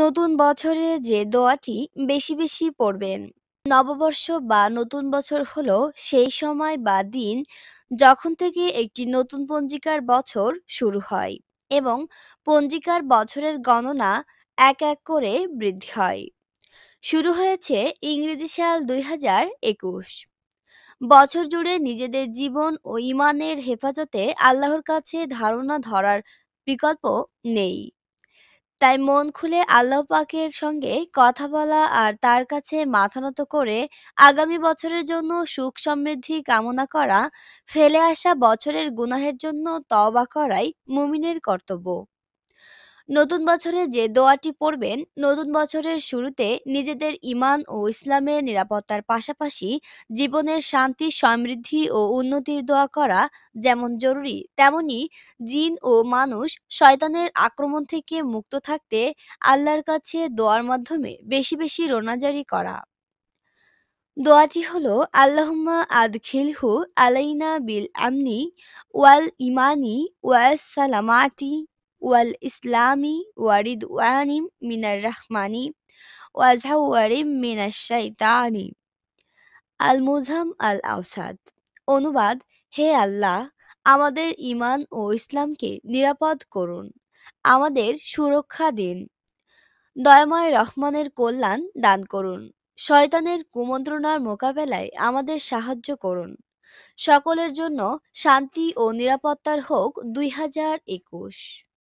নতুন বছরে যে দোয়াটি বেশি বেশি পড়বেন। নববর্ষ বা নতুন বছর হলো সেই সময় বা দিন যখন থেকে একটি নতুন পঞ্জিকার বছর শুরু হয় এবং পঞ্জিকার বছরের গণনা এক এক করে বৃদ্ধি হয়। শুরু হয়েছে ইংরেজি সাল একুশ বছর জুড়ে নিজেদের জীবন ও ঈমানের হেফাজতে আল্লাহর কাছে ধারণা ধরার বিকল্প নেই। তাই মন খুলে আল্লাহ পাকের সঙ্গে কথা বলা আর তার কাছে মাথা নত করে আগামী বছরের জন্য সুখ সমৃদ্ধি কামনা করা, ফেলে আসা বছরের গুনাহের জন্য তওবা করাই মুমিনের কর্তব্য। নতুন বছরে যে দোয়াটি পড়বেন নতুন বছরের শুরুতে নিজেদের ইমান ও ইসলামের নিরাপত্তার পাশাপাশি জীবনের শান্তি সমৃদ্ধি ও উন্নতির দোয়া করা যেমন জরুরি তেমনি জিন ও মানুষ শয়তানের আক্রমণ থেকে মুক্ত থাকতে আল্লাহর কাছে দোয়ার মাধ্যমে বেশি বেশি রোনাজারি করা দোয়াটি হল আল্লাহম্মা আদখিলহু আলাইনা বিল আমনি ওয়াল ইমানি ওয়াল সালামাতি ওয়াল ইসলামী ওয়ারিদ ওয়ানিম মিনার রহমানি ওয়ারিম মিনার শৈতানি আল মুজাম আল আউসাদ অনুবাদ হে আল্লাহ আমাদের ইমান ও ইসলামকে নিরাপদ করুন আমাদের সুরক্ষা দিন দয়াময় রহমানের কল্যাণ দান করুন শয়তানের কুমন্ত্রণার মোকাবেলায় আমাদের সাহায্য করুন সকলের জন্য শান্তি ও নিরাপত্তার হোক দুই হাজার একুশ